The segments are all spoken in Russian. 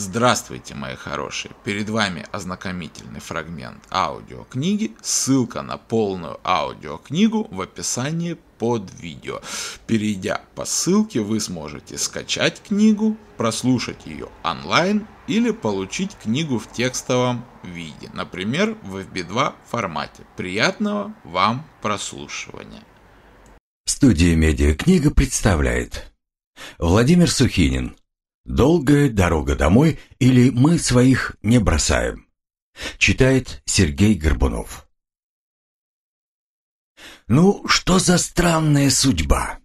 Здравствуйте, мои хорошие! Перед вами ознакомительный фрагмент аудиокниги. Ссылка на полную аудиокнигу в описании под видео. Перейдя по ссылке, вы сможете скачать книгу, прослушать ее онлайн или получить книгу в текстовом виде, например, в FB2 формате. Приятного вам прослушивания! Студия «Медиакнига» представляет Владимир Сухинин – «Долгая дорога домой» или «Мы своих не бросаем». Читает Сергей Горбунов. Ну, что за странная судьба?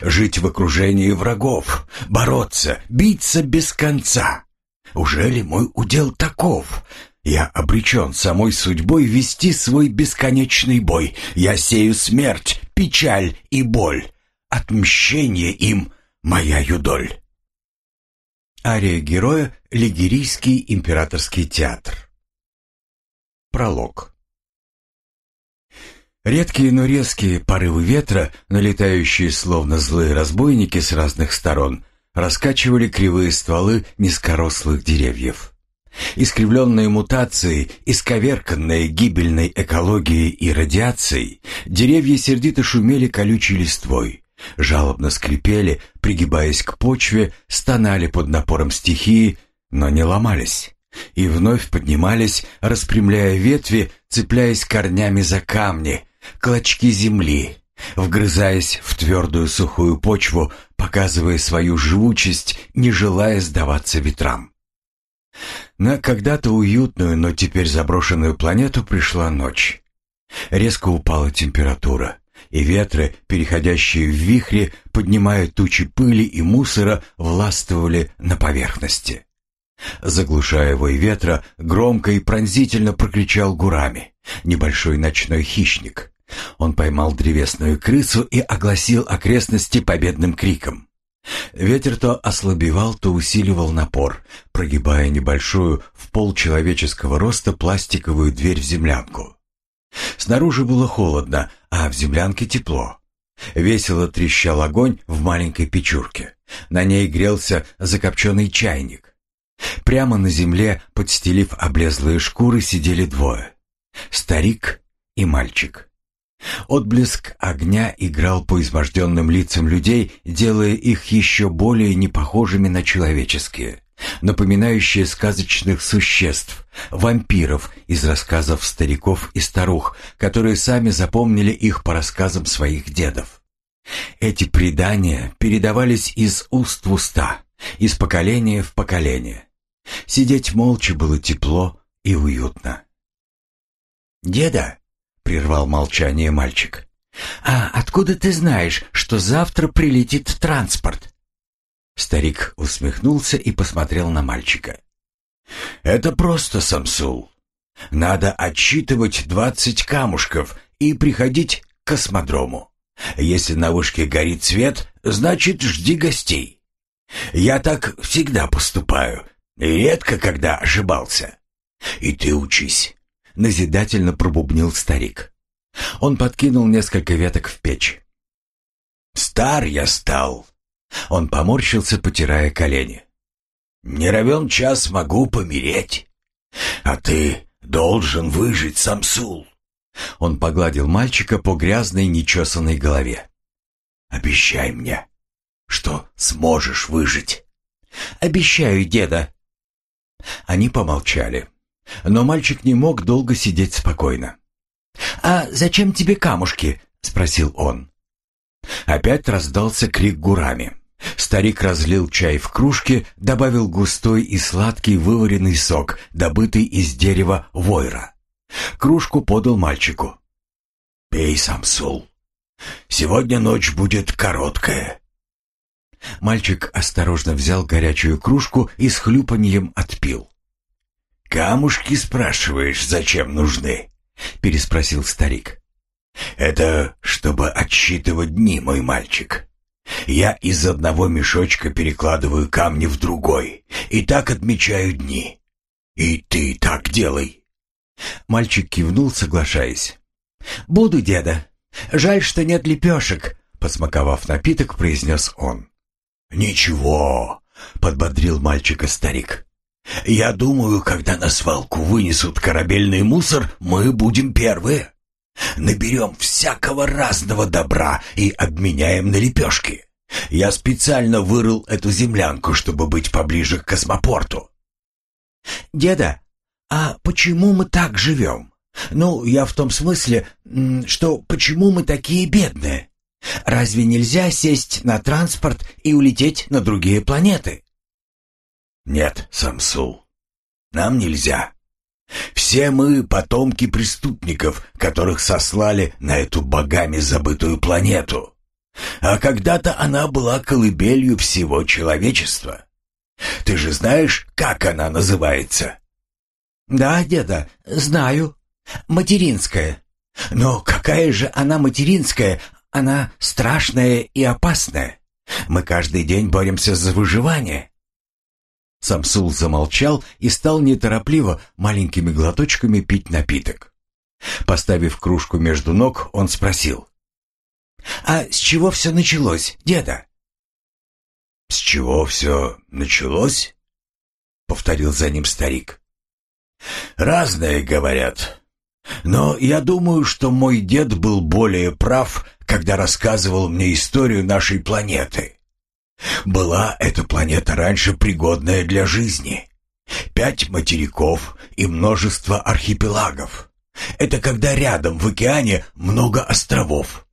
Жить в окружении врагов, бороться, биться без конца. Уже ли мой удел таков? Я обречен самой судьбой вести свой бесконечный бой. Я сею смерть, печаль и боль. Отмщение им моя юдоль. Ария героя Лигерийский императорский театр. Пролог. Редкие, но резкие порывы ветра, налетающие словно злые разбойники с разных сторон, раскачивали кривые стволы низкорослых деревьев. Искривленные мутации, исковерканные гибельной экологией и радиацией, деревья сердито шумели колючей листвой – жалобно скрипели, пригибаясь к почве, стонали под напором стихии, но не ломались. И вновь поднимались, распрямляя ветви, цепляясь корнями за камни, клочки земли, вгрызаясь в твердую сухую почву, показывая свою живучесть, не желая сдаваться ветрам. На когда-то уютную, но теперь заброшенную планету пришла ночь. Резко упала температура и ветры, переходящие в вихри, поднимая тучи пыли и мусора, властвовали на поверхности. Заглушая вой ветра, громко и пронзительно прокричал гурами, небольшой ночной хищник. Он поймал древесную крысу и огласил окрестности победным криком. Ветер то ослабевал, то усиливал напор, прогибая небольшую, в пол человеческого роста пластиковую дверь в землянку. Снаружи было холодно, а в землянке тепло. Весело трещал огонь в маленькой печурке. На ней грелся закопченный чайник. Прямо на земле, подстелив облезлые шкуры, сидели двое. Старик и мальчик. Отблеск огня играл по изможденным лицам людей, делая их еще более непохожими на человеческие напоминающее сказочных существ, вампиров из рассказов стариков и старух, которые сами запомнили их по рассказам своих дедов. Эти предания передавались из уст в уста, из поколения в поколение. Сидеть молча было тепло и уютно. «Деда!» — прервал молчание мальчик. «А откуда ты знаешь, что завтра прилетит транспорт?» Старик усмехнулся и посмотрел на мальчика. «Это просто, Самсул. Надо отсчитывать двадцать камушков и приходить к космодрому. Если на вышке горит свет, значит, жди гостей. Я так всегда поступаю, редко когда ошибался. И ты учись», — назидательно пробубнил старик. Он подкинул несколько веток в печь. «Стар я стал, он поморщился, потирая колени. «Не равен час могу помереть. А ты должен выжить, Самсул!» Он погладил мальчика по грязной, нечесанной голове. «Обещай мне, что сможешь выжить!» «Обещаю, деда!» Они помолчали. Но мальчик не мог долго сидеть спокойно. «А зачем тебе камушки?» — спросил он. Опять раздался крик гурами. Старик разлил чай в кружке, добавил густой и сладкий вываренный сок, добытый из дерева войра. Кружку подал мальчику. «Пей, Самсул. Сегодня ночь будет короткая». Мальчик осторожно взял горячую кружку и с хлюпаньем отпил. «Камушки, спрашиваешь, зачем нужны?» — переспросил старик. «Это чтобы отсчитывать дни, мой мальчик. Я из одного мешочка перекладываю камни в другой, и так отмечаю дни. И ты так делай. Мальчик кивнул, соглашаясь. Буду, деда. Жаль, что нет лепешек, посмаковав напиток, произнес он. Ничего, подбодрил мальчика старик. Я думаю, когда на свалку вынесут корабельный мусор, мы будем первые. Наберем всякого разного добра и обменяем на лепешки. Я специально вырыл эту землянку, чтобы быть поближе к космопорту. Деда, а почему мы так живем? Ну, я в том смысле, что почему мы такие бедные? Разве нельзя сесть на транспорт и улететь на другие планеты? Нет, Самсул, нам нельзя. Все мы потомки преступников, которых сослали на эту богами забытую планету. А когда-то она была колыбелью всего человечества. Ты же знаешь, как она называется? Да, деда, знаю. Материнская. Но какая же она материнская? Она страшная и опасная. Мы каждый день боремся за выживание. Самсул замолчал и стал неторопливо маленькими глоточками пить напиток. Поставив кружку между ног, он спросил. «А с чего все началось, деда?» «С чего все началось?» — повторил за ним старик. «Разное говорят. Но я думаю, что мой дед был более прав, когда рассказывал мне историю нашей планеты. Была эта планета раньше пригодная для жизни. Пять материков и множество архипелагов. Это когда рядом в океане много островов.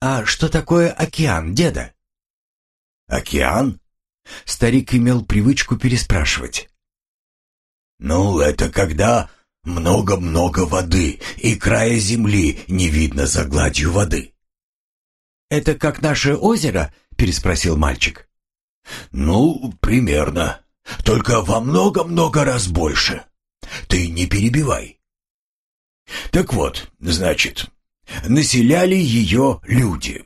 А что такое океан, деда? Океан? Старик имел привычку переспрашивать. Ну, это когда много-много воды, и края земли не видно за гладью воды. Это как наше озеро переспросил мальчик. «Ну, примерно. Только во много-много раз больше. Ты не перебивай». «Так вот, значит, населяли ее люди.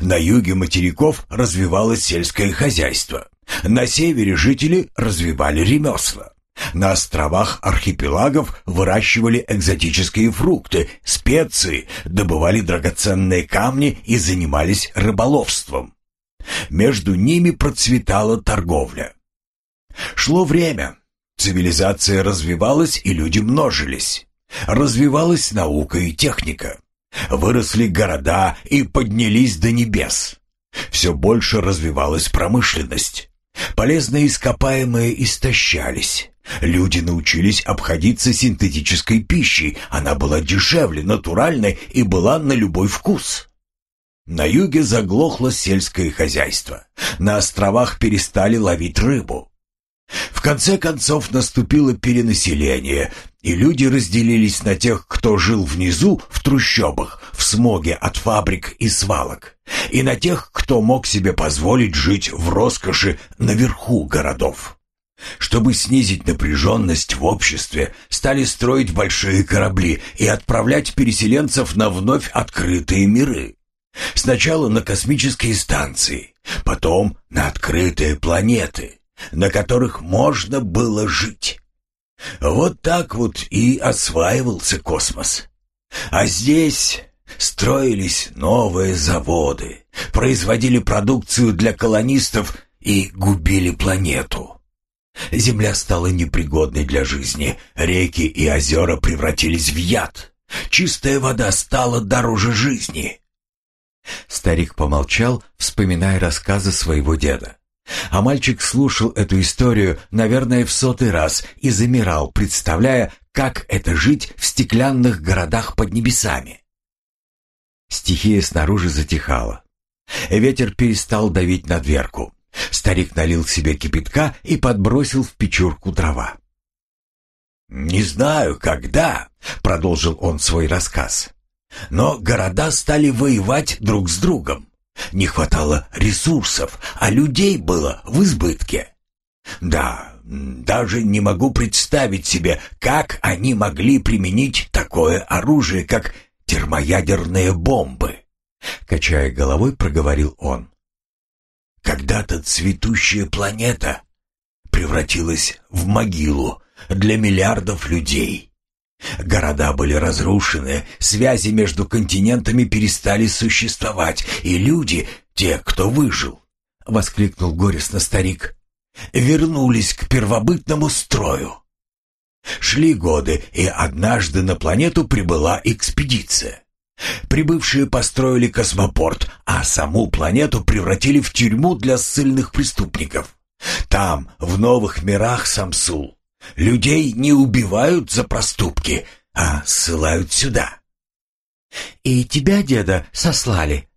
На юге материков развивалось сельское хозяйство. На севере жители развивали ремесла. На островах архипелагов выращивали экзотические фрукты, специи, добывали драгоценные камни и занимались рыболовством. Между ними процветала торговля. Шло время. Цивилизация развивалась, и люди множились. Развивалась наука и техника. Выросли города и поднялись до небес. Все больше развивалась промышленность. Полезные ископаемые истощались. Люди научились обходиться синтетической пищей. Она была дешевле, натуральной и была на любой вкус. На юге заглохло сельское хозяйство. На островах перестали ловить рыбу. В конце концов наступило перенаселение, и люди разделились на тех, кто жил внизу, в трущобах, в смоге от фабрик и свалок, и на тех, кто мог себе позволить жить в роскоши наверху городов. Чтобы снизить напряженность в обществе, стали строить большие корабли и отправлять переселенцев на вновь открытые миры. Сначала на космические станции, потом на открытые планеты, на которых можно было жить. Вот так вот и осваивался космос. А здесь строились новые заводы, производили продукцию для колонистов и губили планету. Земля стала непригодной для жизни, реки и озера превратились в яд. Чистая вода стала дороже жизни. Старик помолчал, вспоминая рассказы своего деда. А мальчик слушал эту историю, наверное, в сотый раз и замирал, представляя, как это жить в стеклянных городах под небесами. Стихия снаружи затихала. Ветер перестал давить на дверку. Старик налил себе кипятка и подбросил в печурку дрова. «Не знаю, когда», — продолжил он свой рассказ. Но города стали воевать друг с другом. Не хватало ресурсов, а людей было в избытке. Да, даже не могу представить себе, как они могли применить такое оружие, как термоядерные бомбы. Качая головой, проговорил он. Когда-то цветущая планета превратилась в могилу для миллиардов людей. Города были разрушены, связи между континентами перестали существовать, и люди, те, кто выжил, — воскликнул горестно старик, — вернулись к первобытному строю. Шли годы, и однажды на планету прибыла экспедиция. Прибывшие построили космопорт, а саму планету превратили в тюрьму для ссыльных преступников. Там, в новых мирах Самсул, Людей не убивают за проступки, а ссылают сюда. И тебя, деда, сослали,